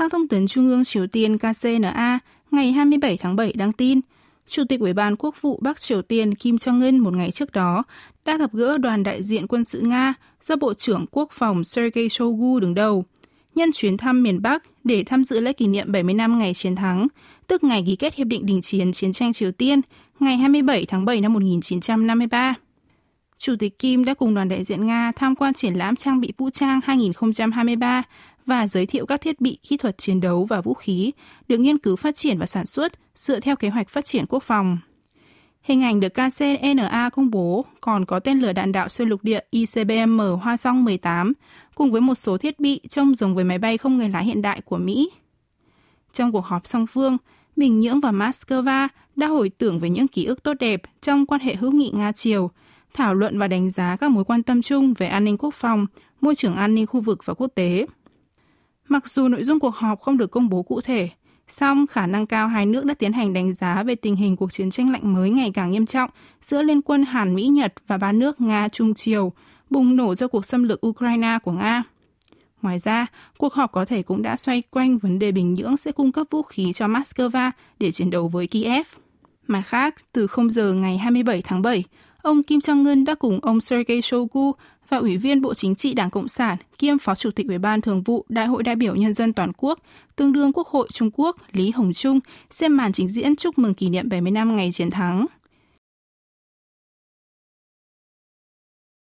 hãng thông tấn Trung ương Triều Tiên KCNA ngày 27 tháng 7 đăng tin, Chủ tịch Ủy ban Quốc vụ Bắc Triều Tiên Kim Jong-un một ngày trước đó đã gặp gỡ đoàn đại diện quân sự Nga do Bộ trưởng Quốc phòng Sergei Shoigu đứng đầu, nhân chuyến thăm miền Bắc để tham dự lễ kỷ niệm 70 năm ngày chiến thắng, tức ngày ký kết Hiệp định Đình chiến Chiến tranh Triều Tiên ngày 27 tháng 7 năm 1953. Chủ tịch Kim đã cùng đoàn đại diện Nga tham quan triển lãm trang bị vũ trang 2023 và giới thiệu các thiết bị, kỹ thuật chiến đấu và vũ khí được nghiên cứu phát triển và sản xuất dựa theo kế hoạch phát triển quốc phòng. Hình ảnh được KCNA công bố còn có tên lửa đạn đạo xuyên lục địa ICBM Hoa Song 18 cùng với một số thiết bị trông giống với máy bay không người lái hiện đại của Mỹ. Trong cuộc họp song phương, Bình Nhưỡng và Moscow đã hồi tưởng về những ký ức tốt đẹp trong quan hệ hữu nghị Nga-Triều thảo luận và đánh giá các mối quan tâm chung về an ninh quốc phòng, môi trường an ninh khu vực và quốc tế. Mặc dù nội dung cuộc họp không được công bố cụ thể, song khả năng cao hai nước đã tiến hành đánh giá về tình hình cuộc chiến tranh lạnh mới ngày càng nghiêm trọng giữa liên quân Hàn, Mỹ, Nhật và ba nước Nga, Trung, Triều, bùng nổ do cuộc xâm lược Ukraine của Nga. Ngoài ra, cuộc họp có thể cũng đã xoay quanh vấn đề Bình Nhưỡng sẽ cung cấp vũ khí cho Moscow để chiến đấu với Kiev. Mặt khác, từ 0 giờ ngày 27 tháng 7, ông Kim Jong-un đã cùng ông Sergei Shoigu và Ủy viên Bộ Chính trị Đảng Cộng sản kiêm Phó Chủ tịch Ủy ban Thường vụ Đại hội đại biểu Nhân dân toàn quốc, tương đương Quốc hội Trung Quốc Lý Hồng Trung, xem màn trình diễn chúc mừng kỷ niệm 70 năm ngày chiến thắng.